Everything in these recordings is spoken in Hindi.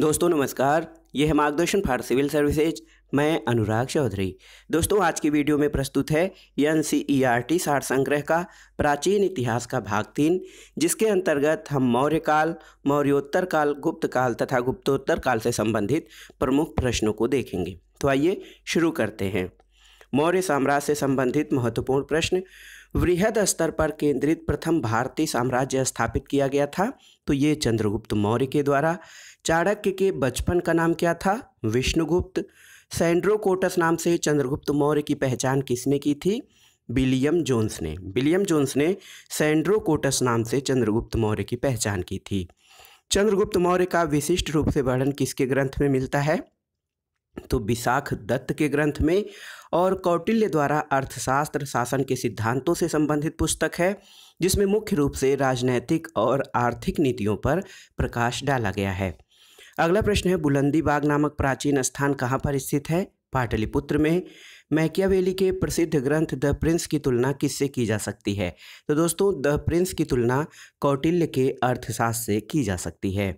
दोस्तों नमस्कार यह है मार्गदर्शन फॉर सिविल सर्विसेज मैं अनुराग चौधरी दोस्तों आज की वीडियो में प्रस्तुत है N C E R T सार संग्रह का प्राचीन इतिहास का भाग तीन जिसके अंतर्गत हम मौर्य काल मौर्योत्तर काल गुप्त काल तथा गुप्तोत्तर काल से संबंधित प्रमुख प्रश्नों को देखेंगे तो आइए शुरू करते हैं मौर्य साम्राज्य से संबंधित महत्वपूर्ण प्रश्न वृहद स्तर पर केंद्रित प्रथम भारतीय साम्राज्य स्थापित किया गया था तो ये चंद्रगुप्त मौर्य के द्वारा चाणक्य के बचपन का नाम क्या था विष्णुगुप्त सैंड्रोकोटस कोटस नाम से चंद्रगुप्त मौर्य की पहचान किसने की थी विलियम जोन्स ने विलियम जोन्स ने सैंड्रोकोटस कोटस नाम से चंद्रगुप्त मौर्य की पहचान की थी चंद्रगुप्त मौर्य का विशिष्ट रूप से वर्णन किसके ग्रंथ में मिलता है तो विशाख दत्त के ग्रंथ में और कौटिल्य द्वारा अर्थशास्त्र शासन के सिद्धांतों से संबंधित पुस्तक है जिसमें मुख्य रूप से राजनैतिक और आर्थिक नीतियों पर प्रकाश डाला गया है अगला प्रश्न है बुलंदी बाग नामक प्राचीन स्थान कहाँ पर स्थित है पाटलिपुत्र में मैकियावेली के प्रसिद्ध ग्रंथ द प्रिंस की तुलना किससे की जा सकती है तो दोस्तों द प्रिंस की तुलना कौटिल्य के अर्थशास्त्र से की जा सकती है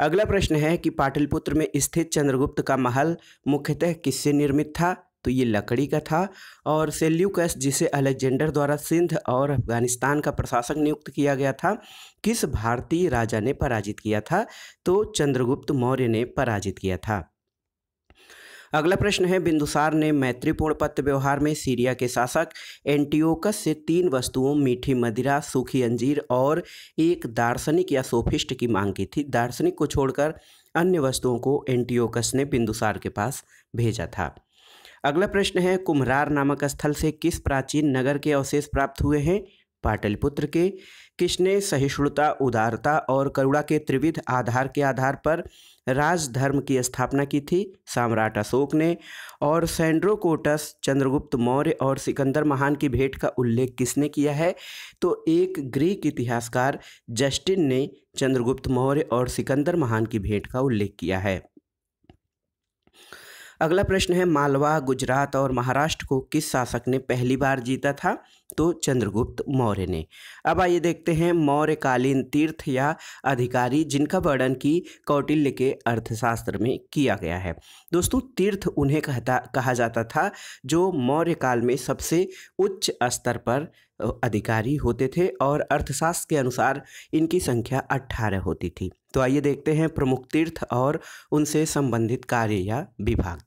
अगला प्रश्न है कि पाटलिपुत्र में स्थित चंद्रगुप्त का महल मुख्यतः किससे निर्मित था तो ये लकड़ी का था और सेल्यूकस जिसे अलेक्जेंडर द्वारा सिंध और अफगानिस्तान का प्रशासक नियुक्त किया गया था किस भारतीय राजा ने पराजित किया था तो चंद्रगुप्त मौर्य ने पराजित किया था अगला प्रश्न है बिंदुसार ने मैत्रीपूर्ण पत्र व्यवहार में सीरिया के शासक एंटीओकस से तीन वस्तुओं मीठी मदिरा सूखी अंजीर और एक दार्शनिक या सोफिस्ट की मांग की थी दार्शनिक को छोड़कर अन्य वस्तुओं को एंटीओकस ने बिंदुसार के पास भेजा था अगला प्रश्न है कुम्हरार नामक स्थल से किस प्राचीन नगर के अवशेष प्राप्त हुए हैं पाटलिपुत्र के किसने सहिष्णुता उदारता और करुणा के त्रिविध आधार के आधार पर राजधर्म की स्थापना की थी सम्राट अशोक ने और सैंड्रोकोटस चंद्रगुप्त मौर्य और सिकंदर महान की भेंट का उल्लेख किसने किया है तो एक ग्रीक इतिहासकार जस्टिन ने चंद्रगुप्त मौर्य और सिकंदर महान की भेंट का उल्लेख किया है अगला प्रश्न है मालवा गुजरात और महाराष्ट्र को किस शासक ने पहली बार जीता था तो चंद्रगुप्त मौर्य ने अब आइए देखते हैं मौर्यकालीन तीर्थ या अधिकारी जिनका वर्णन की कौटिल्य के अर्थशास्त्र में किया गया है दोस्तों तीर्थ उन्हें कहता कहा जाता था जो मौर्य काल में सबसे उच्च स्तर पर अधिकारी होते थे और अर्थशास्त्र के अनुसार इनकी संख्या अट्ठारह होती थी तो आइए देखते हैं प्रमुख तीर्थ और उनसे संबंधित कार्य या विभाग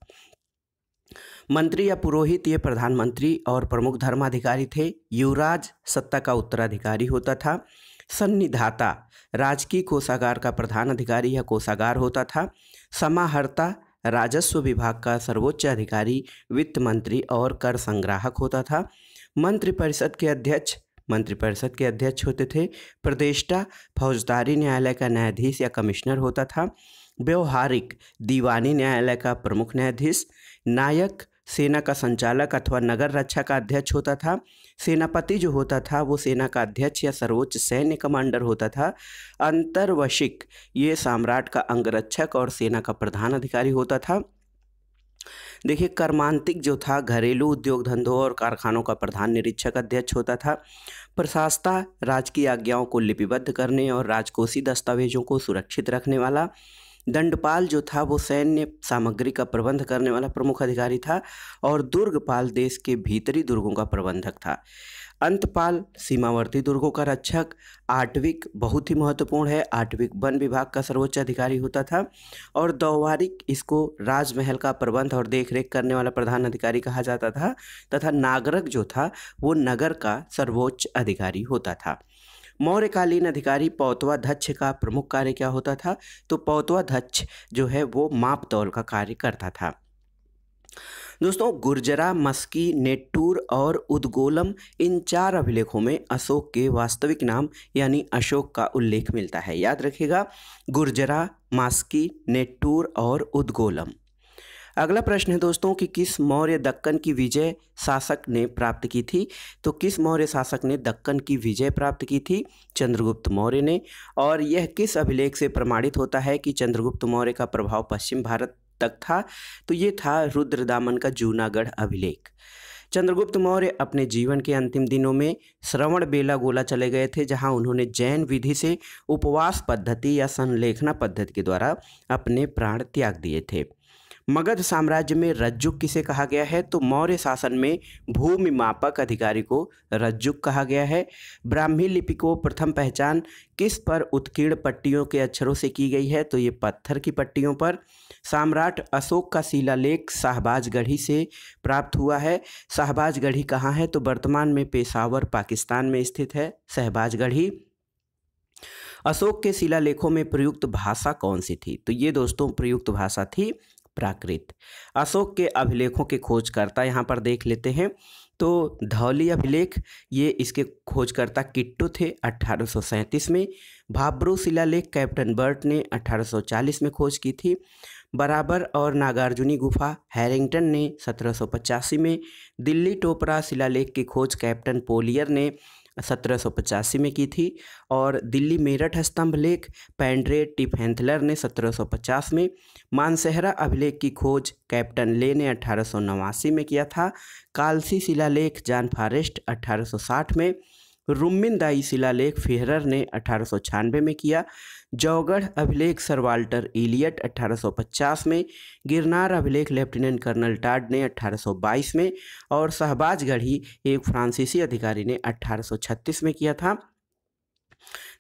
मंत्री या पुरोहित ये प्रधानमंत्री और प्रमुख धर्माधिकारी थे युवराज सत्ता का उत्तराधिकारी होता था सन्निधाता राजकीय कोषागार का प्रधान अधिकारी या कोषागार होता था समाहर्ता राजस्व विभाग का सर्वोच्च अधिकारी वित्त मंत्री और कर संग्राहक होता था मंत्रिपरिषद के अध्यक्ष मंत्रिपरिषद के अध्यक्ष होते थे प्रदेष्टा फौजदारी न्यायालय का न्यायाधीश या कमिश्नर होता था व्यवहारिक दीवानी न्यायालय का प्रमुख न्यायाधीश नायक सेना का संचालक अथवा नगर रक्षा का अध्यक्ष होता था सेनापति जो होता था वो सेना का अध्यक्ष या सर्वोच्च सैन्य कमांडर होता था अंतर्वशिक ये सम्राट का अंगरक्षक और सेना का प्रधान अधिकारी होता था देखिए कर्मांतिक जो था घरेलू उद्योग धंधों और कारखानों का प्रधान निरीक्षक अध्यक्ष होता था प्रशासता राजकीय आज्ञाओं को लिपिबद्ध करने और राजकोषीय दस्तावेजों को सुरक्षित रखने वाला दंडपाल जो था वो सैन्य सामग्री का प्रबंध करने वाला प्रमुख अधिकारी था और दुर्गपाल देश के भीतरी दुर्गों का प्रबंधक था अंतपाल सीमावर्ती दुर्गों का रक्षक आठविक बहुत ही महत्वपूर्ण है आठविक वन विभाग का सर्वोच्च अधिकारी होता था और दौवारिक इसको राजमहल का प्रबंध और देखरेख करने वाला प्रधान अधिकारी कहा जाता था तथा नागरक जो था वो नगर का सर्वोच्च अधिकारी होता था मौर्यकालीन अधिकारी पौतवा धक्ष का प्रमुख कार्य क्या होता था तो पौतवा धक्ष जो है वो माप तौल का कार्य करता था दोस्तों गुर्जरा मस्की नेट्टूर और उद्गोलम इन चार अभिलेखों में अशोक के वास्तविक नाम यानी अशोक का उल्लेख मिलता है याद रखिएगा गुर्जरा मास्की नेट्टूर और उद्गोलम अगला प्रश्न है दोस्तों कि किस मौर्य दक्कन की विजय शासक ने प्राप्त की थी तो किस मौर्य शासक ने दक्कन की विजय प्राप्त की थी चंद्रगुप्त मौर्य ने और यह किस अभिलेख से प्रमाणित होता है कि चंद्रगुप्त मौर्य का प्रभाव पश्चिम भारत तक था तो ये था रुद्रदामन का जूनागढ़ अभिलेख चंद्रगुप्त मौर्य अपने जीवन के अंतिम दिनों में श्रवण बेला गोला चले गए थे जहां उन्होंने जैन विधि से उपवास पद्धति या संलेखना पद्धति के द्वारा अपने प्राण त्याग दिए थे मगध साम्राज्य में रज्जुक किसे कहा गया है तो मौर्य शासन में भूमि मापक अधिकारी को रज्जुक कहा गया है ब्राह्मी लिपि को प्रथम पहचान किस पर उत्कीर्ण पट्टियों के अक्षरों से की गई है तो ये पत्थर की पट्टियों पर सम्राट अशोक का शिलालेख शाहबाजगढ़ी से प्राप्त हुआ है शाहबाजगढ़ी कहाँ है तो वर्तमान में पेशावर पाकिस्तान में स्थित है शहबाजगढ़ी अशोक के शिलालेखों में प्रयुक्त भाषा कौन सी थी तो ये दोस्तों प्रयुक्त भाषा थी प्राकृत अशोक के अभिलेखों के खोजकर्ता यहाँ पर देख लेते हैं तो धौली अभिलेख ये इसके खोजकर्ता किट्टू थे 1837 में भाब्रो शिलालेख कैप्टन बर्ट ने 1840 में खोज की थी बराबर और नागार्जुनी गुफा हैरिंगटन ने सत्रह में दिल्ली टोपरा शिलालेख की खोज कैप्टन पोलियर ने सत्रह में की थी और दिल्ली मेरठ स्तंभ लेख पैंड्रे टिफेंथलर ने 1750 में मानसहरा अभिलेख की खोज कैप्टन ले ने अठारह में किया था कालसी शिलालेख जान फॉरेस्ट 1860 में शिला शिलालेख फेहरर ने अठारह में किया जौगढ़ अभिलेख सर वाल्टर इलियट 1850 में गिरनार अभिलेख लेफ्टिनेंट कर्नल टाड ने 1822 में और शहबाजगढ़ी एक फ्रांसीसी अधिकारी ने 1836 में किया था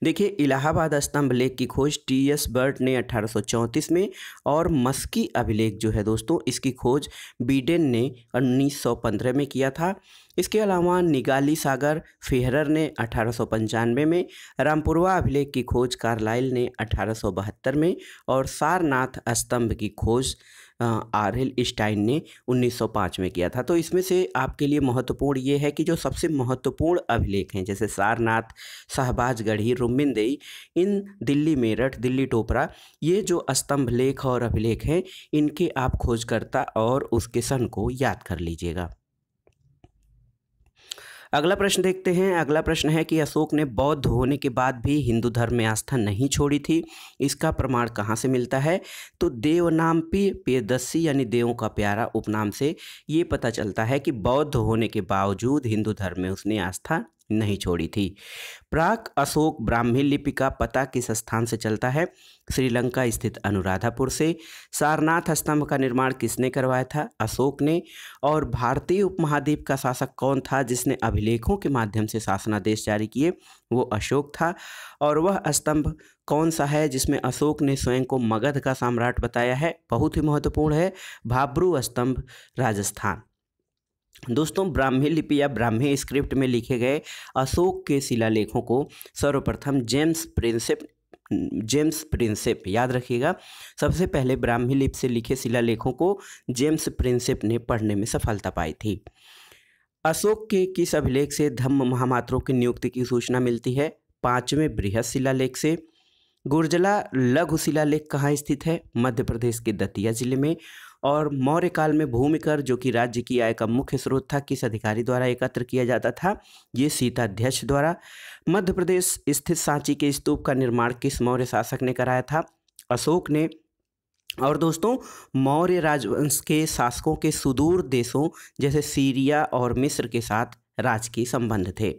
देखिए इलाहाबाद स्तंभ लेख की खोज टी एस बर्ट ने 1834 में और मस्की अभिलेख जो है दोस्तों इसकी खोज बीडेन ने 1915 में किया था इसके अलावा निगाली सागर फेहरर ने अठारह में रामपुरवा अभिलेख की खोज कार्लाइल ने अठारह में और सारनाथ स्तंभ की खोज आर एल स्टाइन ने 1905 में किया था तो इसमें से आपके लिए महत्वपूर्ण ये है कि जो सबसे महत्वपूर्ण अभिलेख हैं जैसे सारनाथ शहबाजगढ़ी रुमिंदई इन दिल्ली मेरठ दिल्ली टोपरा ये जो स्तंभ लेख और अभिलेख हैं इनके आप खोजकर्ता और उसके सन को याद कर लीजिएगा अगला प्रश्न देखते हैं अगला प्रश्न है कि अशोक ने बौद्ध होने के बाद भी हिंदू धर्म में आस्था नहीं छोड़ी थी इसका प्रमाण कहाँ से मिलता है तो देवनाम्पी पेदस्सी यानी देवों का प्यारा उपनाम से ये पता चलता है कि बौद्ध होने के बावजूद हिंदू धर्म में उसने आस्था नहीं छोड़ी थी प्राक अशोक ब्राह्मी लिपि का पता किस स्थान से चलता है श्रीलंका स्थित अनुराधापुर से सारनाथ स्तंभ का निर्माण किसने करवाया था अशोक ने और भारतीय उपमहाद्वीप का शासक कौन था जिसने अभिलेखों के माध्यम से शासनादेश जारी किए वो अशोक था और वह स्तंभ कौन सा है जिसमें अशोक ने स्वयं को मगध का सम्राट बताया है बहुत ही महत्वपूर्ण है भाब्रू स्तंभ राजस्थान दोस्तों ब्राह्मी लिपि या ब्राह्मी स्क्रिप्ट में लिखे गए अशोक के शिलालेखों को सर्वप्रथम जेम्स प्रिंसेप जेम्स प्रिंसेप याद रखिएगा सबसे पहले ब्राह्मी लिपि से लिखे शिलालेखों को जेम्स प्रिंसेप ने पढ़ने में सफलता पाई थी अशोक के किस अभिलेख से धम्म महामात्रों की नियुक्ति की सूचना मिलती है पाँचवें बृहद शिलालेख से गुर्जला लघु शिलालेख कहाँ स्थित है मध्य प्रदेश के दतिया जिले में और मौर्य काल में भूमि कर जो कि राज्य की आय का मुख्य स्रोत था किस अधिकारी द्वारा एकत्र किया जाता था ये सीताध्यक्ष द्वारा मध्य प्रदेश स्थित सांची के स्तूप का निर्माण किस मौर्य शासक ने कराया था अशोक ने और दोस्तों मौर्य राजवंश के शासकों के सुदूर देशों जैसे सीरिया और मिस्र के साथ राजकीय संबंध थे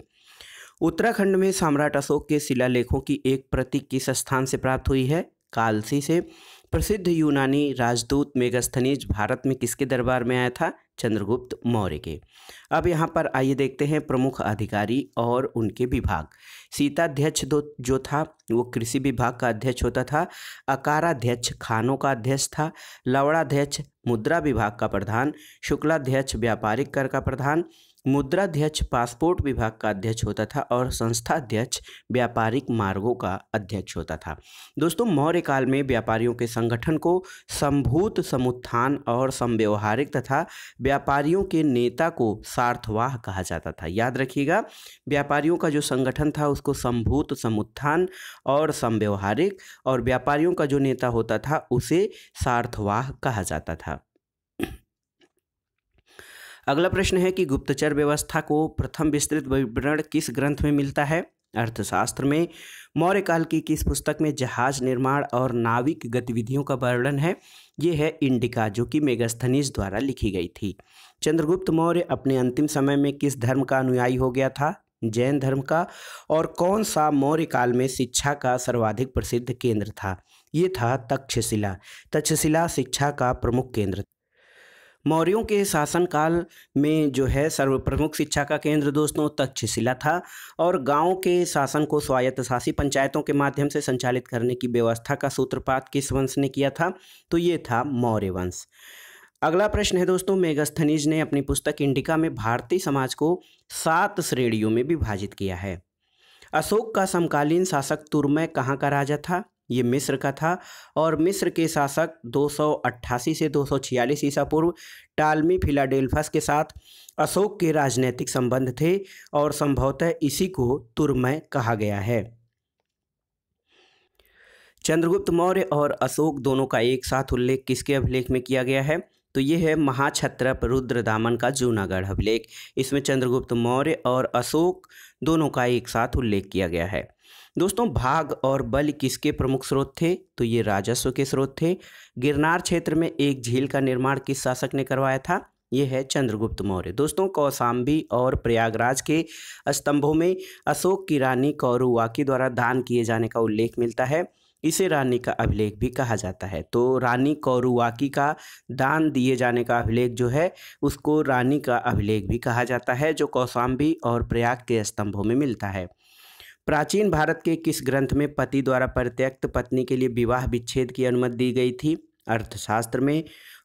उत्तराखंड में सम्राट अशोक के शिलालेखों की एक प्रति किस स्थान से प्राप्त हुई है कालसी से प्रसिद्ध यूनानी राजदूत मेगास्थनीज भारत में किसके दरबार में आया था चंद्रगुप्त मौर्य के अब यहाँ पर आइए देखते हैं प्रमुख अधिकारी और उनके विभाग सीताध्यक्ष दो जो था वो कृषि विभाग का अध्यक्ष होता था अकाराध्यक्ष खानों का अध्यक्ष था लवड़ाध्यक्ष मुद्रा विभाग का प्रधान शुक्लाध्यक्ष व्यापारिक कर का प्रधान मुद्राध्यक्ष पासपोर्ट विभाग का अध्यक्ष होता था और संस्थाध्यक्ष व्यापारिक मार्गों का अध्यक्ष होता था दोस्तों मौर्य काल में व्यापारियों के संगठन को संभूत समुत्थान और समव्यवहारिक तथा व्यापारियों के नेता को सार्थवाह कहा जाता था याद रखिएगा व्यापारियों का जो संगठन था उसको संभूत समुत्थान और समव्यवहारिक और व्यापारियों का जो नेता होता था उसे सार्थवाह कहा जाता था अगला प्रश्न है कि गुप्तचर व्यवस्था को प्रथम विस्तृत विवरण किस ग्रंथ में मिलता है अर्थशास्त्र में मौर्य काल की किस पुस्तक में जहाज निर्माण और नाविक गतिविधियों का वर्णन है ये है इंडिका जो कि मेगास्थनीज द्वारा लिखी गई थी चंद्रगुप्त मौर्य अपने अंतिम समय में किस धर्म का अनुयायी हो गया था जैन धर्म का और कौन सा मौर्य काल में शिक्षा का सर्वाधिक प्रसिद्ध केंद्र था ये था तक्षशिला तक्षशिला शिक्षा का प्रमुख केंद्र मौर्यों के शासनकाल में जो है सर्वप्रमुख शिक्षा का केंद्र दोस्तों तक्षशिला था और गांव के शासन को स्वायत्त शासी पंचायतों के माध्यम से संचालित करने की व्यवस्था का सूत्रपात किस वंश ने किया था तो ये था मौर्य वंश अगला प्रश्न है दोस्तों मेगस्थनीज ने अपनी पुस्तक इंडिका में भारतीय समाज को सात श्रेणियों में विभाजित किया है अशोक का समकालीन शासक तुरमय कहाँ का राजा था ये मिस्र का था और मिस्र के शासक 288 से 246 ईसा पूर्व टालमी फिलाडेल्फस के साथ अशोक के राजनैतिक संबंध थे और संभवतः इसी को तुरमय कहा गया है चंद्रगुप्त मौर्य और अशोक दोनों का एक साथ उल्लेख किसके अभिलेख में किया गया है तो ये है रुद्र रुद्रदामन का जूनागढ़ अभिलेख इसमें चंद्रगुप्त मौर्य और अशोक दोनों का एक साथ उल्लेख किया गया है दोस्तों भाग और बल किसके प्रमुख स्रोत थे तो ये राजस्व के स्रोत थे गिरनार क्षेत्र में एक झील का निर्माण किस शासक ने करवाया था ये है चंद्रगुप्त मौर्य दोस्तों कौसाम्बी और प्रयागराज के स्तंभों में अशोक की रानी कौरुवाकी द्वारा दान किए जाने का उल्लेख मिलता है इसे रानी का अभिलेख भी कहा जाता है तो रानी कौरुवाकी का दान दिए जाने का अभिलेख जो है उसको रानी का अभिलेख भी कहा जाता है जो कौसाम्बी और प्रयाग के स्तंभों में मिलता है प्राचीन भारत के किस ग्रंथ में पति द्वारा परित्यक्त पत्नी के लिए विवाह विच्छेद की अनुमति दी गई थी अर्थशास्त्र में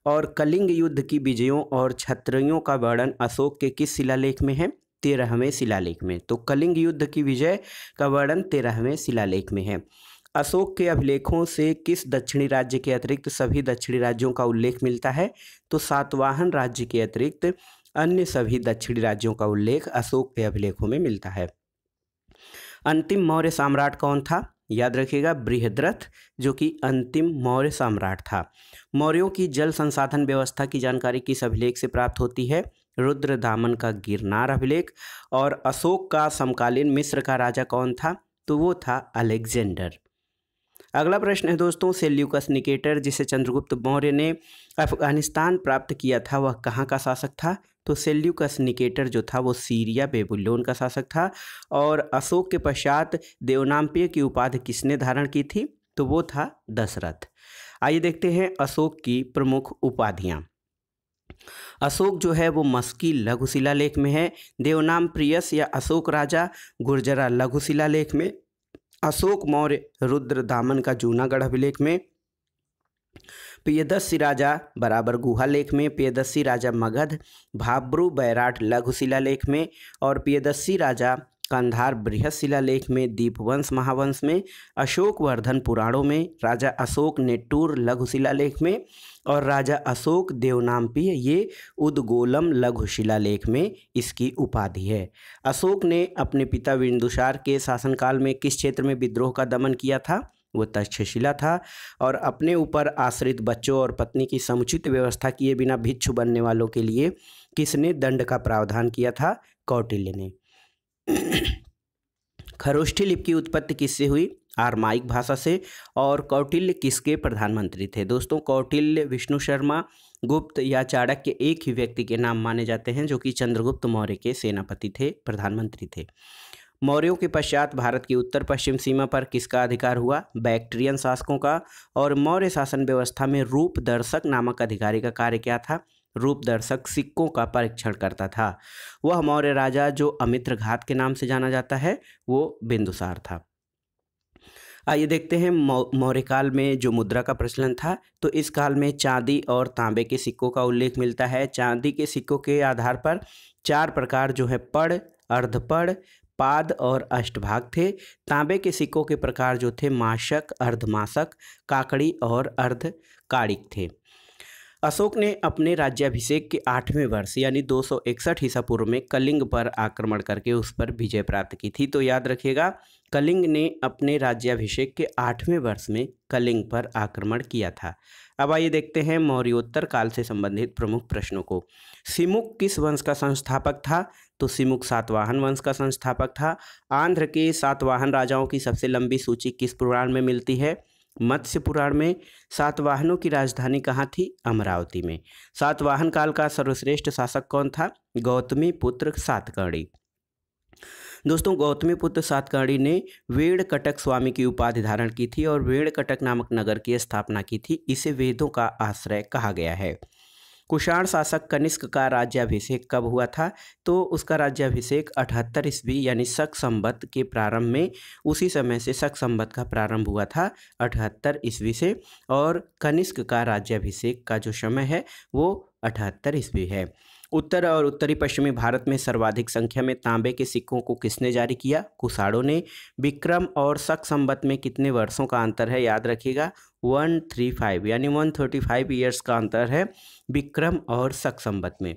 और कलिंग युद्ध की विजयों और छत्रियों का वर्णन अशोक के किस शिलालेख में है तेरहवें शिलालेख में तो कलिंग युद्ध की विजय का वर्णन तेरहवें शिलालेख में है अशोक के अभिलेखों से किस दक्षिणी राज्य के अतिरिक्त सभी दक्षिणी राज्यों का उल्लेख मिलता है तो सातवाहन राज्य के अतिरिक्त अन्य सभी दक्षिणी राज्यों का उल्लेख अशोक के अभिलेखों में मिलता है अंतिम मौर्य सम्राट कौन था याद रखिएगा बृहद्रथ जो कि अंतिम मौर्य सम्राट था मौर्यों की जल संसाधन व्यवस्था की जानकारी किस अभिलेख से प्राप्त होती है रुद्र दामन का गिरनार अभिलेख और अशोक का समकालीन मिस्र का राजा कौन था तो वो था अलेक्जेंडर अगला प्रश्न है दोस्तों सेल्यूकस निकेटर जिसे चंद्रगुप्त मौर्य ने अफगानिस्तान प्राप्त किया था वह कहाँ का शासक था तो सेल्यूकस निकेटर जो था वो सीरिया बेबुल्लोन का शासक था और अशोक के पश्चात देवनाम्पिय की उपाधि किसने धारण की थी तो वो था दशरथ आइए देखते हैं अशोक की प्रमुख उपाधियाँ अशोक जो है वो मस्की लघुशिला लेख में है देवनाम प्रियस या अशोक राजा गुर्जरा लघुशिला लेख में अशोक मौर्य रुद्र दामन का जूनागढ़ अभिलेख में पियदस्सी राजा बराबर गुहा लेख में पियदस्सी राजा मगध भाब्रू बैराट लघु शिला लेख में और प्रियदस्सी राजा कंधार बृहद शिला लेख में दीपवंश महावंश में अशोकवर्धन पुराणों में राजा अशोक नेटूर लघु शिला लेख में और राजा अशोक देवनामपीय ये उद्गोलम लघु शिला लेख में इसकी उपाधि है अशोक ने अपने पिता विंदुषार के शासनकाल में किस क्षेत्र में विद्रोह का दमन किया था वो तक्षशिला था और अपने ऊपर आश्रित बच्चों और पत्नी की समुचित व्यवस्था किए बिना भिक्षु बनने वालों के लिए किसने दंड का प्रावधान किया था कौटिल्य ने खरोष्ठी लिप की उत्पत्ति किससे हुई आरमाइक भाषा से और कौटिल्य किसके प्रधानमंत्री थे दोस्तों कौटिल्य विष्णु शर्मा गुप्त या चाणक्य एक ही व्यक्ति के नाम माने जाते हैं जो कि चंद्रगुप्त मौर्य के सेनापति थे प्रधानमंत्री थे मौर्यों के पश्चात भारत की उत्तर पश्चिम सीमा पर किसका अधिकार हुआ बैक्ट्रियन शासकों का और मौर्य शासन व्यवस्था में रूप दर्शक नामक अधिकारी का कार्य क्या था रूप दर्शक सिक्कों का परीक्षण करता था वह मौर्य राजा जो अमित्र घात के नाम से जाना जाता है वो बिंदुसार था आइए देखते हैं मौर्य काल में जो मुद्रा का प्रचलन था तो इस काल में चांदी और तांबे के सिक्कों का उल्लेख मिलता है चांदी के सिक्कों के आधार पर चार प्रकार जो है पड़ अर्धपड़ पाद और अष्टभाग थे तांबे के सिक्कों के प्रकार जो थे माशक अर्धमाशक काकड़ी और अर्ध काड़िक थे अशोक ने अपने राज्याभिषेक के आठवें वर्ष यानी 261 ईसा पूर्व में कलिंग पर आक्रमण करके उस पर विजय प्राप्त की थी तो याद रखिएगा कलिंग ने अपने राज्याभिषेक के आठवें वर्ष में कलिंग पर आक्रमण किया था अब आइए देखते हैं मौर्योत्तर काल से संबंधित प्रमुख प्रश्नों को सिमुक किस वंश का संस्थापक था तो सिमुख सातवाहन वंश का संस्थापक था आंध्र के सातवाहन राजाओं की सबसे लंबी सूची किस पुराण में मिलती है मत्स्य पुराण में सातवाहनों की राजधानी कहाँ थी अमरावती में सातवाहन काल का सर्वश्रेष्ठ शासक कौन था गौतमी पुत्र सातकर्णी दोस्तों गौतमी पुत्र सातकर्णी ने वेड़ कटक स्वामी की उपाधि धारण की थी और वेड़ कटक नामक नगर की स्थापना की थी इसे वेदों का आश्रय कहा गया है कुषाण शासक कनिष्क का राज्याभिषेक कब हुआ था तो उसका राज्याभिषेक अठहत्तर ईस्वी यानी शक संबत के प्रारंभ में उसी समय से शक संबत का प्रारंभ हुआ था अठहत्तर ईस्वी से और कनिष्क का राज्याभिषेक का जो समय है वो अठहत्तर ईस्वी है उत्तर और उत्तरी पश्चिमी भारत में सर्वाधिक संख्या में तांबे के सिक्कों को किसने जारी किया कुसाड़ों ने विक्रम और शक संबत में कितने वर्षों का अंतर है याद रखिएगा वन थ्री फाइव यानी वन थर्टी फाइव ईयर्स का अंतर है विक्रम और शक संबत में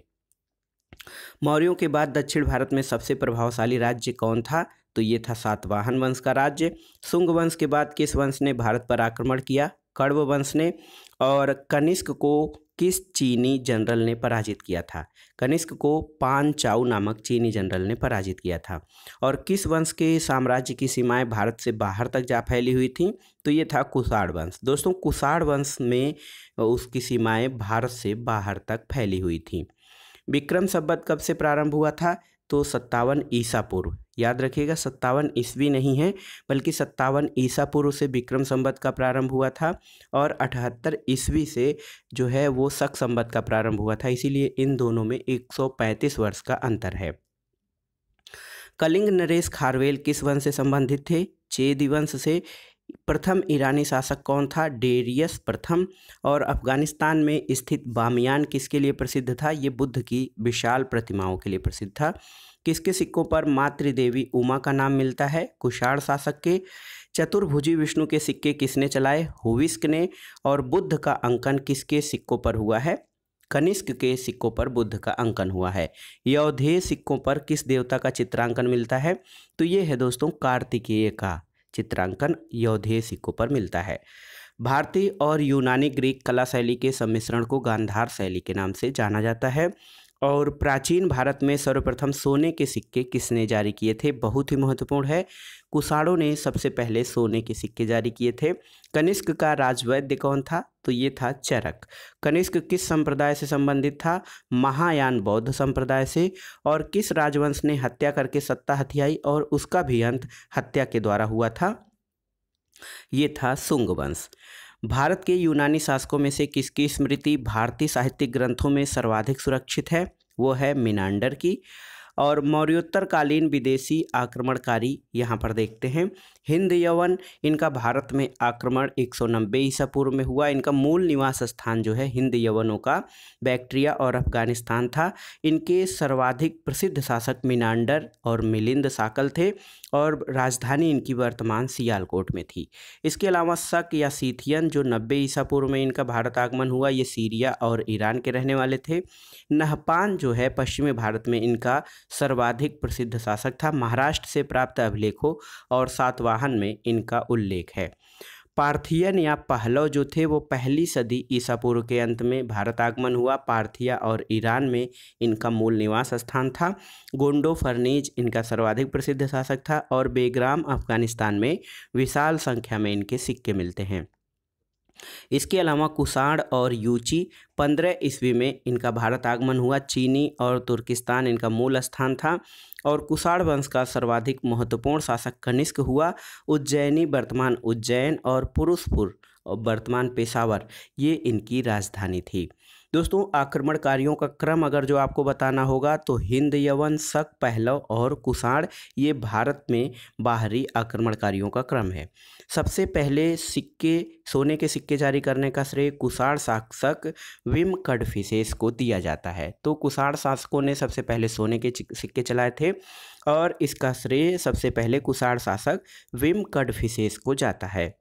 मौर्यों के बाद दक्षिण भारत में सबसे प्रभावशाली राज्य कौन था तो ये था सातवाहन वंश का राज्य शुंग वंश के बाद किस वंश ने भारत पर आक्रमण किया कड़व वंश ने और कनिष्क को किस चीनी जनरल ने पराजित किया था कनिष्क को पान चाऊ नामक चीनी जनरल ने पराजित किया था और किस वंश के साम्राज्य की सीमाएं भारत से बाहर तक जा फैली हुई थी तो ये था कुषाण वंश दोस्तों कुषाण वंश में उसकी सीमाएं भारत से बाहर तक फैली हुई थी विक्रम सब्बत कब से प्रारंभ हुआ था तो सत्तावन ईसा पूर्व याद रखिएगा सत्तावन ईस्वी नहीं है बल्कि सत्तावन ईसा पूर्व से विक्रम संबत का प्रारंभ हुआ था और अठहत्तर ईस्वी से जो है वो शक संबत का प्रारंभ हुआ था इसीलिए इन दोनों में 135 वर्ष का अंतर है कलिंग नरेश खारवेल किस वंश से संबंधित थे चेदी वंश से प्रथम ईरानी शासक कौन था डेरियस प्रथम और अफगानिस्तान में स्थित बामियान किसके लिए प्रसिद्ध था ये बुद्ध की विशाल प्रतिमाओं के लिए प्रसिद्ध था किसके सिक्कों पर मातृ देवी उमा का नाम मिलता है कुषाण शासक के चतुर्भुजी विष्णु के सिक्के किसने चलाए हुविस्क ने और बुद्ध का अंकन किसके सिक्कों पर हुआ है कनिष्क के सिक्कों पर बुद्ध का अंकन हुआ है यौधेय सिक्कों पर किस देवता का चित्रांकन मिलता है तो ये है दोस्तों कार्तिकेय का चित्रांकन यौधेय सिक्कों पर मिलता है भारतीय और यूनानी ग्रीक कला शैली के सम्मिश्रण को गांधार शैली के नाम से जाना जाता है और प्राचीन भारत में सर्वप्रथम सोने के सिक्के किसने जारी किए थे बहुत ही महत्वपूर्ण है कुषाणों ने सबसे पहले सोने के सिक्के जारी किए थे कनिष्क का राजवैद्य कौन था तो ये था चरक कनिष्क किस संप्रदाय से संबंधित था महायान बौद्ध संप्रदाय से और किस राजवंश ने हत्या करके सत्ता हथियाई और उसका भी अंत हत्या के द्वारा हुआ था ये था शुंग वंश भारत के यूनानी शासकों में से किसकी स्मृति भारतीय साहित्यिक ग्रंथों में सर्वाधिक सुरक्षित है वो है मिनांडर की और मौर्योत्तरकालीन विदेशी आक्रमणकारी यहाँ पर देखते हैं हिंद यवन इनका भारत में आक्रमण 190 सौ नब्बे ईसा पूर्व में हुआ इनका मूल निवास स्थान जो है हिंद यवनों का बैक्ट्रिया और अफगानिस्तान था इनके सर्वाधिक प्रसिद्ध शासक मिनांडर और मिलिंद साकल थे और राजधानी इनकी वर्तमान सियालकोट में थी इसके अलावा शक या सीथियन जो नब्बे ईसा पूर्व में इनका भारत आगमन हुआ ये सीरिया और ईरान के रहने वाले थे नहपान जो है पश्चिमी भारत में इनका सर्वाधिक प्रसिद्ध शासक था महाराष्ट्र से प्राप्त अभिलेखों और सातवा वाहन में इनका उल्लेख है पार्थियन या पहलव जो थे वो पहली सदी ईसा पूर्व के अंत में भारत आगमन हुआ पार्थिया और ईरान में इनका मूल निवास स्थान था गोंडो फर्नीज इनका सर्वाधिक प्रसिद्ध शासक था और बेग्राम अफगानिस्तान में विशाल संख्या में इनके सिक्के मिलते हैं इसके अलावा कुषाण और यूची पंद्रह ईस्वी में इनका भारत आगमन हुआ चीनी और तुर्किस्तान इनका मूल स्थान था और कुषाण वंश का सर्वाधिक महत्वपूर्ण शासक कनिष्क हुआ उज्जैनी वर्तमान उज्जैन और पुरुषपुर और वर्तमान पेशावर ये इनकी राजधानी थी दोस्तों आक्रमणकारियों का क्रम अगर जो आपको बताना होगा तो हिंद यवन शक पहलव और कुषाण ये भारत में बाहरी आक्रमणकारियों का क्रम है सबसे पहले सिक्के सोने के सिक्के जारी करने का श्रेय कुषाण शासक विम कडफिशेस को दिया जाता है तो कुषाण शासकों ने सबसे पहले सोने के सिक्के चलाए थे और इसका श्रेय सबसे पहले कुषाण शासक विम कडफिशेस को जाता है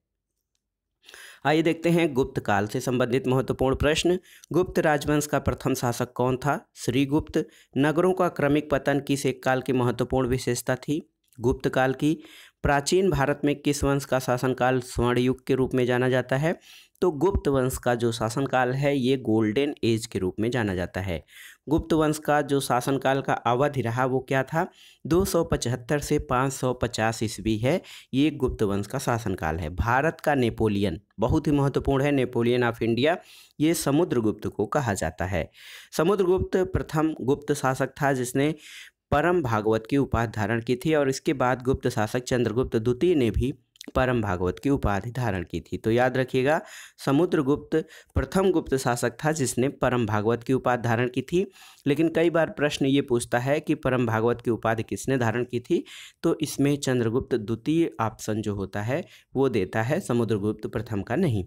आइए देखते हैं गुप्त काल से संबंधित महत्वपूर्ण प्रश्न गुप्त राजवंश का प्रथम शासक कौन था श्रीगुप्त नगरों का क्रमिक पतन किस एक काल की महत्वपूर्ण विशेषता थी गुप्त काल की प्राचीन भारत में किस वंश का शासनकाल स्वर्ण युग के रूप में जाना जाता है तो गुप्त वंश का जो शासनकाल है ये गोल्डन एज के रूप में जाना जाता है गुप्त वंश का जो शासनकाल का अवधि रहा वो क्या था 275 से 550 ईस्वी है ये गुप्त वंश का शासनकाल है भारत का नेपोलियन बहुत ही महत्वपूर्ण है नेपोलियन ऑफ इंडिया ये समुद्रगुप्त को कहा जाता है समुद्रगुप्त प्रथम गुप्त शासक था जिसने परम भागवत की उपाधि धारण की थी और इसके बाद गुप्त शासक चंद्रगुप्त द्वितीय ने भी परम भागवत की उपाधि धारण की थी तो याद रखिएगा समुद्रगुप्त प्रथम गुप्त शासक था जिसने परम भागवत की उपाधि धारण की थी लेकिन कई बार प्रश्न ये पूछता है कि परम भागवत की उपाधि किसने धारण की थी तो इसमें चंद्रगुप्त द्वितीय ऑप्शन जो होता है वो देता है समुद्रगुप्त प्रथम का नहीं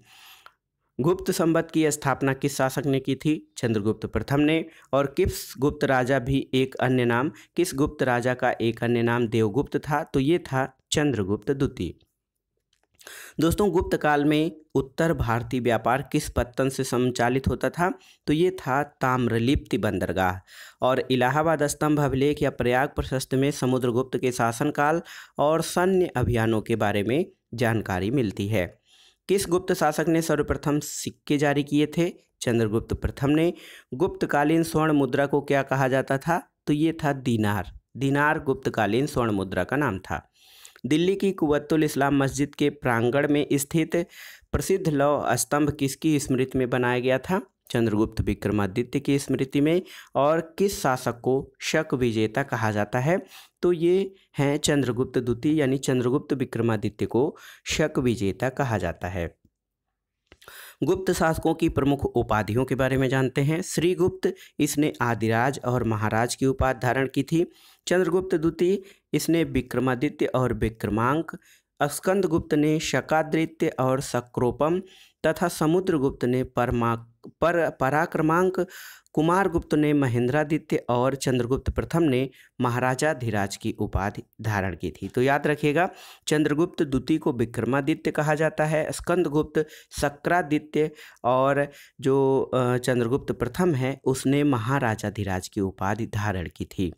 गुप्त संबत की स्थापना किस शासक ने की थी चंद्रगुप्त प्रथम ने और किस गुप्त राजा भी एक अन्य नाम किस गुप्त राजा का एक अन्य नाम देवगुप्त था तो ये था चंद्रगुप्त द्वितीय दोस्तों गुप्त काल में उत्तर भारतीय व्यापार किस पत्तन से संचालित होता था तो ये था ताम्रलिप्ति बंदरगाह और इलाहाबाद स्तंभ अभिलेख या प्रयाग प्रशस्त में समुद्रगुप्त के शासनकाल और सैन्य अभियानों के बारे में जानकारी मिलती है किस गुप्त शासक ने सर्वप्रथम सिक्के जारी किए थे चंद्रगुप्त प्रथम ने गुप्तकालीन स्वर्ण मुद्रा को क्या कहा जाता था तो ये था दीनार दीनार गुप्तकालीन स्वर्ण मुद्रा का नाम था दिल्ली की कुवतुल इस्लाम मस्जिद के प्रांगण में स्थित प्रसिद्ध लौ स्तंभ किसकी स्मृति में बनाया गया था चंद्रगुप्त विक्रमादित्य की स्मृति में और किस शासक को शक विजेता कहा जाता है तो ये हैं चंद्रगुप्त द्वितीय यानी चंद्रगुप्त विक्रमादित्य को शक विजेता कहा जाता है गुप्त शासकों की प्रमुख उपाधियों के बारे में जानते हैं श्रीगुप्त इसने आदिराज और महाराज की उपाधि धारण की थी चंद्रगुप्त द्वितीय इसने विक्रमादित्य और विक्रमांक स्कंदगुप्त ने शकादित्य और शक्रोपम तथा समुद्रगुप्त ने परमा पर पराक्रमांक कुमार गुप्त ने महेंद्रादित्य और चंद्रगुप्त प्रथम ने महाराजा धीराज की उपाधि धारण की थी तो याद रखिएगा चंद्रगुप्त द्वितीय को विक्रमादित्य कहा जाता है स्कंदगुप्त शक्रादित्य और जो चंद्रगुप्त प्रथम है उसने महाराजा धीराज की उपाधि धारण की थी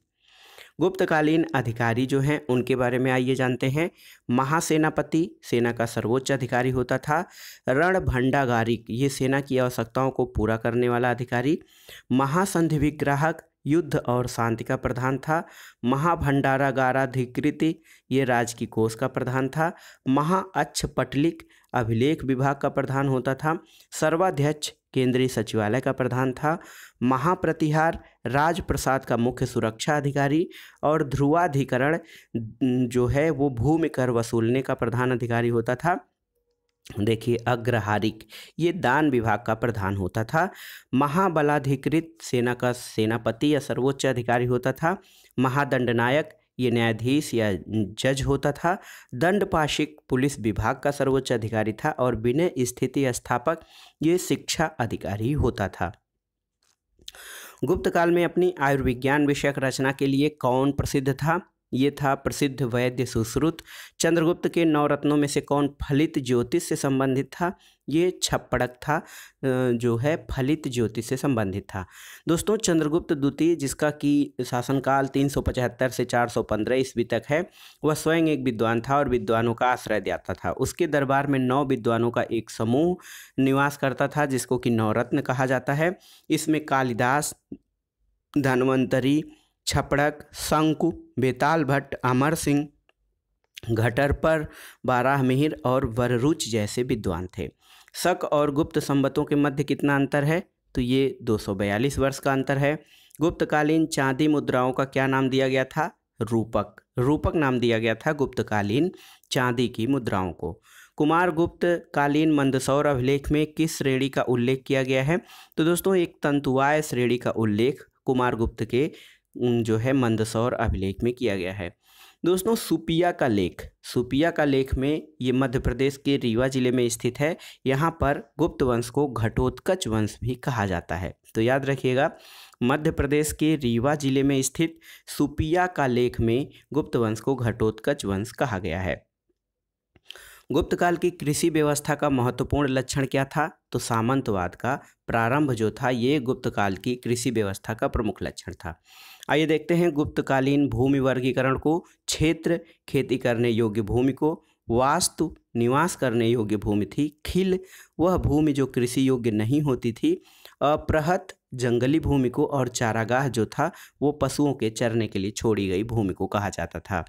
गुप्तकालीन अधिकारी जो हैं उनके बारे में आइए जानते हैं महासेनापति सेना का सर्वोच्च अधिकारी होता था रण भंडागारिक ये सेना की आवश्यकताओं को पूरा करने वाला अधिकारी महासंधि विग्राहक युद्ध और शांति का प्रधान था महाभंडारागाराधिकृति ये राज की कोष का प्रधान था महाअक्ष पटलिक अभिलेख विभाग का प्रधान होता था सर्वाध्यक्ष केंद्रीय सचिवालय का प्रधान था महाप्रतिहार राजप्रसाद का मुख्य सुरक्षा अधिकारी और ध्रुवाधिकरण जो है वो भूमि कर वसूलने का प्रधान अधिकारी होता था देखिए अग्रहारिक ये दान विभाग का प्रधान होता था महाबलाधिकृत सेना का सेनापति या सर्वोच्च अधिकारी होता था महादंडनायक ये न्यायाधीश या जज होता था दंडपाशिक पुलिस विभाग का सर्वोच्च अधिकारी था और विनय स्थिति स्थापक ये शिक्षा अधिकारी होता था गुप्त काल में अपनी आयुर्विज्ञान विषयक रचना के लिए कौन प्रसिद्ध था ये था प्रसिद्ध वैद्य सुश्रुत चंद्रगुप्त के नवरत्नों में से कौन फलित ज्योतिष से संबंधित था ये छप्पड़क था जो है फलित ज्योतिष से संबंधित था दोस्तों चंद्रगुप्त द्वितीय जिसका कि शासनकाल 375 से 415 ईस्वी तक है वह स्वयं एक विद्वान था और विद्वानों का आश्रय दिलाता था उसके दरबार में नौ विद्वानों का एक समूह निवास करता था जिसको कि नवरत्न कहा जाता है इसमें कालिदास धन्वंतरी छपड़क शंकु बेताल भट्ट अमर सिंह घटरपर बाराह मिहिर और वररुच जैसे विद्वान थे शक और गुप्त संबतों के मध्य कितना अंतर है तो ये 242 वर्ष का अंतर है गुप्तकालीन चांदी मुद्राओं का क्या नाम दिया गया था रूपक रूपक नाम दिया गया था गुप्तकालीन चांदी की मुद्राओं को कुमार गुप्त कालीन मंदसौर अभिलेख में किस श्रेणी का उल्लेख किया गया है तो दोस्तों एक तंतुवाय श्रेणी का उल्लेख कुमार गुप्त के जो है मंदसौर अभिलेख में किया गया है दोस्तों सुपिया का लेख सुपिया का लेख में ये मध्य प्रदेश के रीवा जिले में स्थित है यहाँ पर गुप्त वंश को घटोत्कच वंश भी कहा जाता है तो याद रखिएगा मध्य प्रदेश के रीवा जिले में स्थित सुपिया का लेख में गुप्त वंश को घटोत्कच वंश कहा गया है गुप्त काल की कृषि व्यवस्था का महत्वपूर्ण लक्षण क्या था तो सामंतवाद का प्रारंभ जो था ये गुप्त काल की कृषि व्यवस्था का प्रमुख लक्षण था आइए देखते हैं गुप्तकालीन भूमि वर्गीकरण को क्षेत्र खेती करने योग्य भूमि को वास्तु निवास करने योग्य भूमि थी खिल वह भूमि जो कृषि योग्य नहीं होती थी अप्रहत जंगली भूमि को और चारागाह जो था वो पशुओं के चरने के लिए छोड़ी गई भूमि को कहा जाता था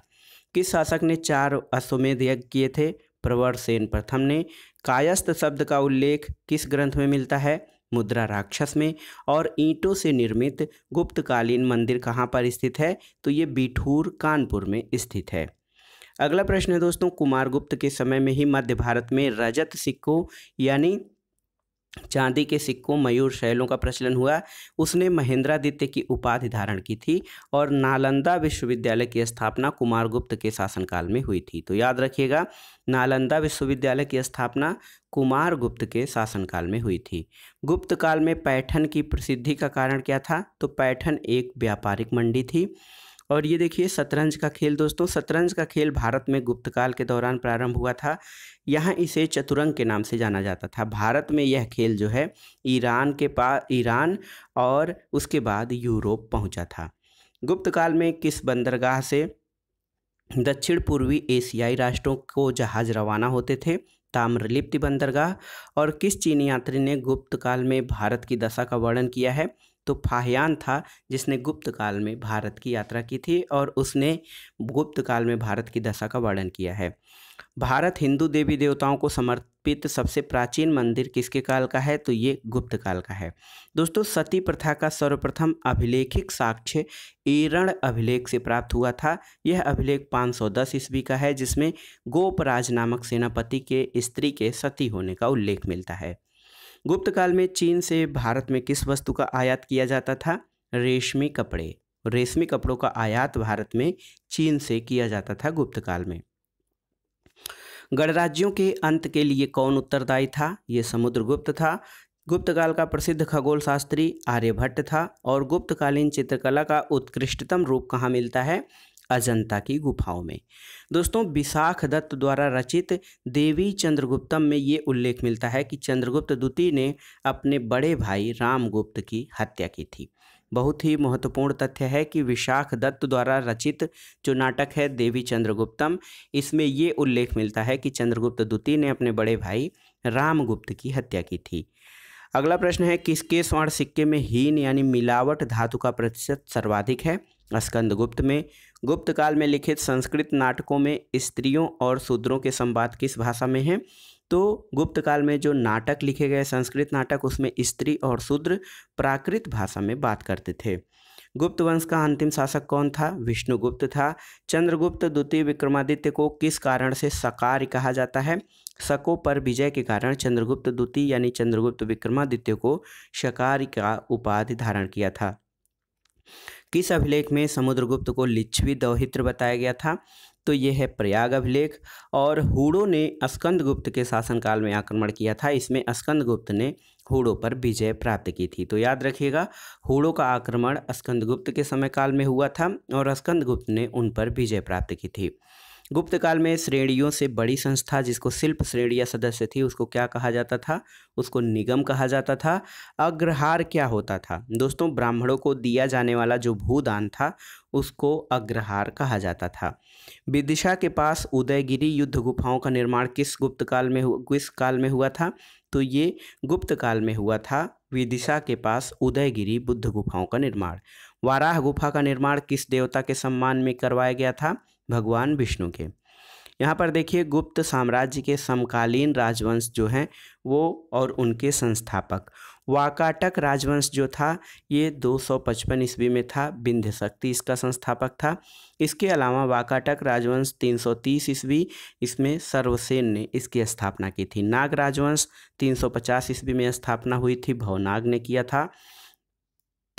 किस शासक ने चार अश्वमेध यज्ञ किए थे प्रवर सेन प्रथम ने कायस्थ शब्द का उल्लेख किस ग्रंथ में मिलता है मुद्रा राक्षस में और ईंटों से निर्मित गुप्तकालीन मंदिर कहाँ पर स्थित है तो ये बिठूर कानपुर में स्थित है अगला प्रश्न है दोस्तों कुमार गुप्त के समय में ही मध्य भारत में रजत सिक्कों यानी चांदी के सिक्कों मयूर शैलों का प्रचलन हुआ उसने महेंद्रादित्य की उपाधि धारण की थी और नालंदा विश्वविद्यालय की स्थापना कुमार गुप्त के शासनकाल में हुई थी तो याद रखिएगा नालंदा विश्वविद्यालय की स्थापना कुमार गुप्त के शासनकाल में हुई थी गुप्त काल में पैठन की प्रसिद्धि का कारण क्या था तो पैठन एक व्यापारिक मंडी थी और ये देखिए शतरंज का खेल दोस्तों शतरंज का खेल भारत में गुप्तकाल के दौरान प्रारंभ हुआ था यहाँ इसे चतुरंग के नाम से जाना जाता था भारत में यह खेल जो है ईरान के पास ईरान और उसके बाद यूरोप पहुँचा था गुप्त काल में किस बंदरगाह से दक्षिण पूर्वी एशियाई राष्ट्रों को जहाज रवाना होते थे ताम्रलिप्ति बंदरगाह और किस चीनी यात्री ने गुप्त काल में भारत की दशा का वर्णन किया है तो फाहयान था जिसने गुप्त काल में भारत की यात्रा की थी और उसने गुप्त काल में भारत की दशा का वर्णन किया है भारत हिंदू देवी देवताओं को समर्पित सबसे प्राचीन मंदिर किसके काल का है तो ये गुप्त काल का है दोस्तों सती प्रथा का सर्वप्रथम अभिलेखिक साक्ष्य ईरण अभिलेख से प्राप्त हुआ था यह अभिलेख 510 ईस्वी का है जिसमें गोपराज नामक सेनापति के स्त्री के सती होने का उल्लेख मिलता है गुप्त काल में चीन से भारत में किस वस्तु का आयात किया जाता था रेशमी कपड़े रेशमी कपड़ों का आयात भारत में चीन से किया जाता था गुप्त काल में गणराज्यों के अंत के लिए कौन उत्तरदायी था ये समुद्रगुप्त था गुप्त काल का प्रसिद्ध खगोल शास्त्री आर्यभट्ट था और गुप्तकालीन चित्रकला का उत्कृष्टतम रूप कहाँ मिलता है अजंता की गुफाओं में दोस्तों विशाख दत्त द्वारा रचित देवी चंद्रगुप्तम में ये उल्लेख मिलता है कि चंद्रगुप्त द्वितीय ने अपने बड़े भाई रामगुप्त की हत्या की थी बहुत ही महत्वपूर्ण तथ्य है कि विशाख दत्त द्वारा रचित जो नाटक है देवी चंद्रगुप्तम इसमें ये उल्लेख मिलता है कि चंद्रगुप्त द्वितीय ने अपने बड़े भाई रामगुप्त की हत्या की थी अगला प्रश्न है किसके स्वर्ण सिक्के में हीन यानी मिलावट धातु का प्रतिशत सर्वाधिक है स्कंदगुप्त में गुप्त काल में लिखित संस्कृत नाटकों में स्त्रियों और शूद्रों के संवाद किस भाषा में हैं तो गुप्त काल में जो नाटक लिखे गए संस्कृत नाटक उसमें स्त्री और शूद्र प्राकृत भाषा में बात करते थे गुप्त वंश का अंतिम शासक कौन था विष्णुगुप्त था चंद्रगुप्त द्वितीय विक्रमादित्य को किस कारण से सकार कहा जाता है सको पर विजय के कारण चंद्रगुप्त द्वितीय यानी चंद्रगुप्त विक्रमादित्य को शकार का उपाधि धारण किया था किस अभिलेख में समुद्रगुप्त को लिच्छवी दौहित्र बताया गया था तो यह है प्रयाग अभिलेख और हुड़ो ने स्कंदगुप्त के शासनकाल में आक्रमण किया था इसमें स्कंदगुप्त ने हुड़ो पर विजय प्राप्त की थी तो याद रखिएगा हुड़ो का आक्रमण स्कंदगुप्त के समय काल में हुआ था और स्कंदगुप्त ने उन पर विजय प्राप्त की थी गुप्त काल में श्रेणियों से बड़ी संस्था जिसको शिल्प श्रेणी या सदस्य थी उसको क्या कहा जाता था उसको निगम कहा जाता था अग्रहार क्या होता था दोस्तों ब्राह्मणों को दिया जाने वाला जो भूदान था उसको अग्रहार कहा जाता था विदिशा के पास उदयगिरी युद्ध गुफाओं का निर्माण किस गुप्त काल में किस काल में हुआ था तो ये गुप्त काल में हुआ था विदिशा के पास उदयगिरी बुद्ध गुफाओं का निर्माण वाराह गुफा का निर्माण किस देवता के सम्मान में करवाया गया था भगवान विष्णु के यहाँ पर देखिए गुप्त साम्राज्य के समकालीन राजवंश जो हैं वो और उनके संस्थापक वाकाटक राजवंश जो था ये 255 ईस्वी में था विंध्य शक्ति इसका संस्थापक था इसके अलावा वाकाटक राजवंश 330 ईस्वी इसमें सर्वसेन ने इसकी स्थापना की थी नाग राजवंश 350 ईस्वी में स्थापना हुई थी भवनाग ने किया था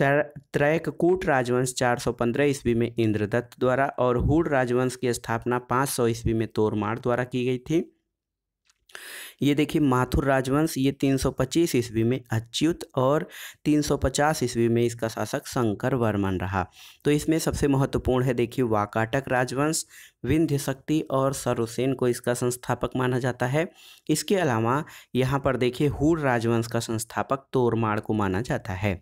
कूट राजवंश 415 ईस्वी में इंद्रदत्त द्वारा और हुड राजवंश की स्थापना 500 ईस्वी में तोरमार द्वारा की गई थी ये देखिए माथुर राजवंश ये 325 ईस्वी में अच्युत और 350 ईस्वी में इसका शासक शंकर वर्मन रहा तो इसमें सबसे महत्वपूर्ण है देखिए वाकाटक राजवंश विंध्य शक्ति और सरुसेन को इसका संस्थापक माना जाता है इसके अलावा यहाँ पर देखिए हुड़ राजवंश का संस्थापक तोरमाड़ को माना जाता है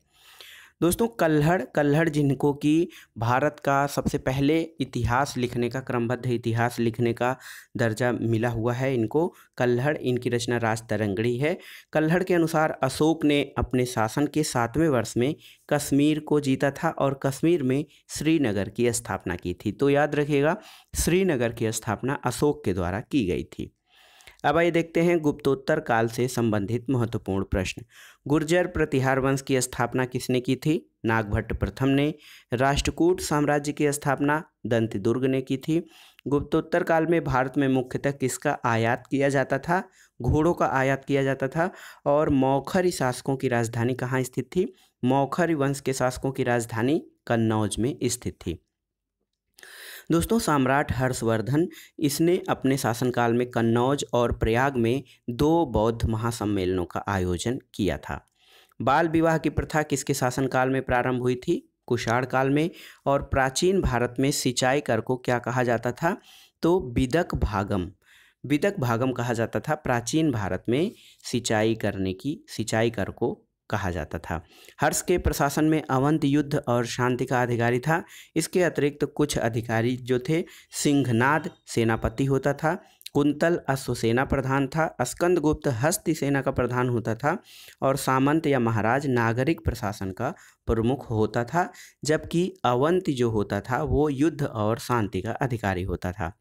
दोस्तों कल्हड़ कल्हड़ जिनको कि भारत का सबसे पहले इतिहास लिखने का क्रमबद्ध इतिहास लिखने का दर्जा मिला हुआ है इनको कल्हड़ इनकी रचना राज तरंगड़ी है कल्हड़ के अनुसार अशोक ने अपने शासन के सातवें वर्ष में कश्मीर को जीता था और कश्मीर में श्रीनगर की स्थापना की थी तो याद रखिएगा श्रीनगर की स्थापना अशोक के द्वारा की गई थी अब आइए देखते हैं गुप्तोत्तर काल से संबंधित महत्वपूर्ण प्रश्न गुर्जर प्रतिहार वंश की स्थापना किसने की थी नागभट्ट प्रथम ने राष्ट्रकूट साम्राज्य की स्थापना दुर्ग ने की थी गुप्तोत्तर काल में भारत में मुख्यतः किसका आयात किया जाता था घोड़ों का आयात किया जाता था और मौखरी शासकों की राजधानी कहाँ स्थित थी मौखरी वंश के शासकों की राजधानी कन्नौज में स्थित थी दोस्तों सम्राट हर्षवर्धन इसने अपने शासनकाल में कन्नौज और प्रयाग में दो बौद्ध महासम्मेलनों का आयोजन किया था बाल विवाह की प्रथा किसके शासनकाल में प्रारंभ हुई थी कुषाण काल में और प्राचीन भारत में सिंचाई कर को क्या कहा जाता था तो विदक भागम विदक भागम कहा जाता था प्राचीन भारत में सिंचाई करने की सिंचाई कर को कहा जाता था हर्ष के प्रशासन में अवंत युद्ध और शांति का अधिकारी था इसके अतिरिक्त कुछ अधिकारी जो थे सिंहनाद सेनापति होता था कुंतल अश्वसेना प्रधान था अस्कंद गुप्त हस्त सेना का प्रधान होता था और सामंत या महाराज नागरिक प्रशासन का प्रमुख होता था जबकि अवंत जो होता था वो युद्ध और शांति का अधिकारी होता था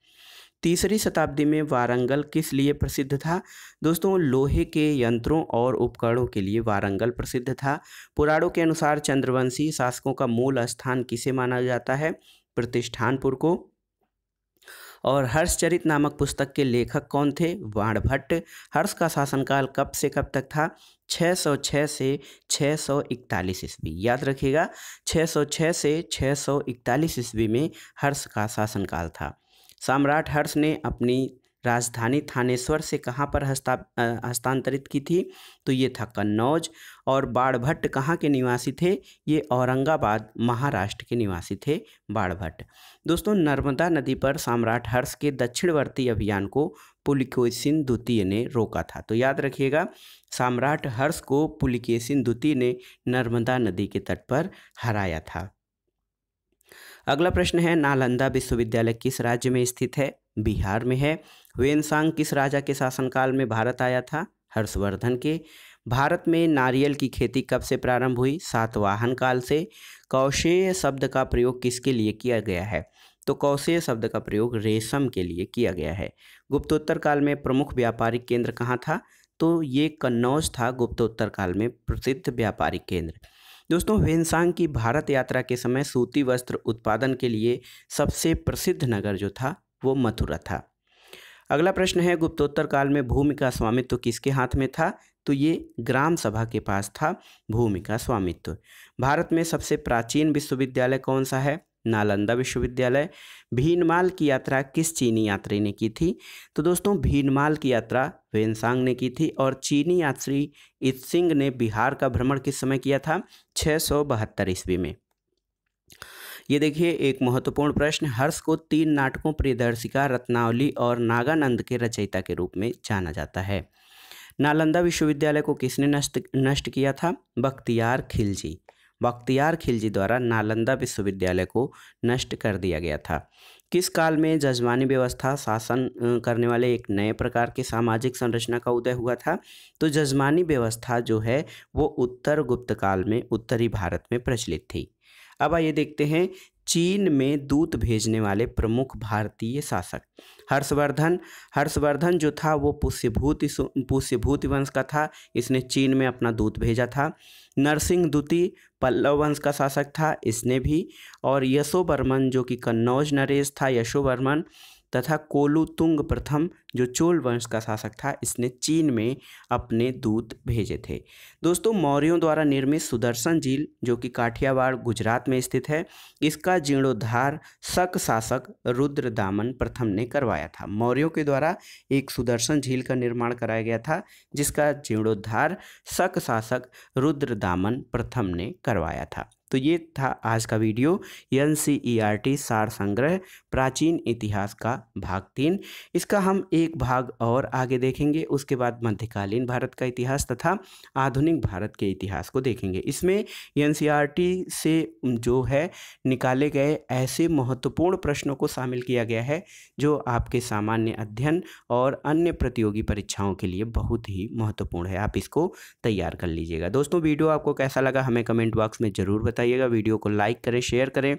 तीसरी शताब्दी में वारंगल किस लिए प्रसिद्ध था दोस्तों लोहे के यंत्रों और उपकरणों के लिए वारंगल प्रसिद्ध था पुराणों के अनुसार चंद्रवंशी शासकों का मूल स्थान किसे माना जाता है प्रतिष्ठानपुर को और हर्षचरित नामक पुस्तक के लेखक कौन थे वाणभट्ट हर्ष का शासनकाल कब से कब तक था 606 से 641 ईस्वी याद रखिएगा 606 से 641 ईस्वी में हर्ष का शासनकाल था सम्राट हर्ष ने अपनी राजधानी थानेश्वर से कहाँ पर हस्ता हस्तांतरित की थी तो ये था कन्नौज और बाढ़भट्ट कहाँ के निवासी थे ये औरंगाबाद महाराष्ट्र के निवासी थे बाड़भट्ट दोस्तों नर्मदा नदी पर सम्राट हर्ष के दक्षिणवर्ती अभियान को पुलिकेसिन द्वितीय ने रोका था तो याद रखिएगा सम्राट हर्ष को पुलिकेसिन द्वितीय ने नर्मदा नदी के तट पर हराया था अगला प्रश्न है नालंदा विश्वविद्यालय किस राज्य में स्थित है बिहार में है वेनसांग किस राजा के शासनकाल में भारत आया था हर्षवर्धन के भारत में नारियल की खेती कब से प्रारंभ हुई सातवाहन काल से कौशेय शब्द का प्रयोग किसके लिए किया गया है तो कौशेय शब्द का प्रयोग रेशम के लिए किया गया है गुप्तोत्तर काल में प्रमुख व्यापारिक केंद्र कहाँ था तो ये कन्नौज था गुप्तोत्तर काल में प्रसिद्ध व्यापारिक केंद्र दोस्तों वेनसांग की भारत यात्रा के समय सूती वस्त्र उत्पादन के लिए सबसे प्रसिद्ध नगर जो था वो मथुरा था अगला प्रश्न है गुप्तोत्तर काल में भूमि का स्वामित्व किसके हाथ में था तो ये ग्राम सभा के पास था भूमि का स्वामित्व भारत में सबसे प्राचीन विश्वविद्यालय कौन सा है नालंदा विश्वविद्यालय भीनमाल की यात्रा किस चीनी यात्री ने की थी तो दोस्तों भीनमाल की यात्रा वेनसांग ने की थी और चीनी यात्री इत सिंह ने बिहार का भ्रमण किस समय किया था छः सौ बहत्तर ईस्वी में ये देखिए एक महत्वपूर्ण प्रश्न हर्ष को तीन नाटकों प्रियदर्शिका रत्नावली और नागानंद के रचयिता के रूप में जाना जाता है नालंदा विश्वविद्यालय को किसने नष्ट नष्ट किया था बख्तियार खिलजी बख्तियार खिलजी द्वारा नालंदा विश्वविद्यालय को नष्ट कर दिया गया था किस काल में जजमानी व्यवस्था शासन करने वाले एक नए प्रकार के सामाजिक संरचना का उदय हुआ था तो जजमानी व्यवस्था जो है वो उत्तर गुप्त काल में उत्तरी भारत में प्रचलित थी अब आइए देखते हैं चीन में दूत भेजने वाले प्रमुख भारतीय शासक हर्षवर्धन हर्षवर्धन जो था वो पुष्यभूत पुष्यभूत वंश का था इसने चीन में अपना दूत भेजा था नरसिंह दूती पल्लव वंश का शासक था इसने भी और यशोवर्मन जो कि कन्नौज नरेश था यशोवर्मन तथा कोलुतुंग प्रथम जो चोल वंश का शासक था इसने चीन में अपने दूत भेजे थे दोस्तों मौर्यों द्वारा निर्मित सुदर्शन झील जो कि काठियावाड़ गुजरात में स्थित है इसका जीर्णोद्धार शक शासक रुद्र दामन प्रथम ने करवाया था मौर्यों के द्वारा एक सुदर्शन झील का निर्माण कराया गया था जिसका जीर्णोद्धार शक शासक दामन प्रथम ने करवाया था तो ये था आज का video N C E R T सार संग्रह प्राचीन इतिहास का भाग तीन इसका हम एक भाग और आगे देखेंगे उसके बाद मध्यकालीन भारत का इतिहास तथा आधुनिक भारत के इतिहास को देखेंगे इसमें एन सी आर टी से जो है निकाले गए ऐसे महत्वपूर्ण प्रश्नों को शामिल किया गया है जो आपके सामान्य अध्ययन और अन्य प्रतियोगी परीक्षाओं के लिए बहुत ही महत्वपूर्ण है आप इसको तैयार कर लीजिएगा दोस्तों वीडियो आपको कैसा लगा हमें कमेंट बॉक्स में ज़रूर बताइए बताइएगा वीडियो को लाइक करें शेयर करें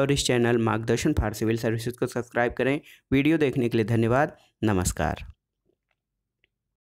और इस channel Margdarshan for civil services को सब्सक्राइब करें वीडियो देखने के लिए धन्यवाद नमस्कार